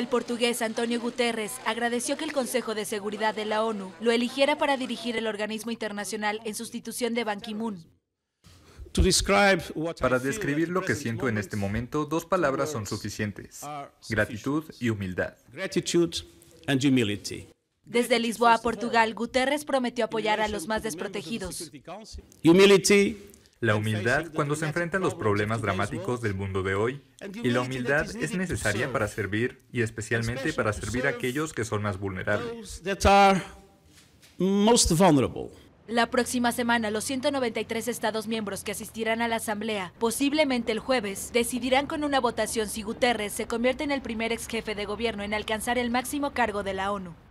El portugués Antonio Guterres agradeció que el Consejo de Seguridad de la ONU lo eligiera para dirigir el organismo internacional en sustitución de Ban Ki-moon. Para describir lo que siento en este momento, dos palabras son suficientes, gratitud y humildad. Desde Lisboa, Portugal, Guterres prometió apoyar a los más desprotegidos. La humildad cuando se enfrentan los problemas dramáticos del mundo de hoy. Y la humildad es necesaria para servir y especialmente para servir a aquellos que son más vulnerables. La próxima semana, los 193 estados miembros que asistirán a la Asamblea, posiblemente el jueves, decidirán con una votación si Guterres se convierte en el primer ex jefe de gobierno en alcanzar el máximo cargo de la ONU.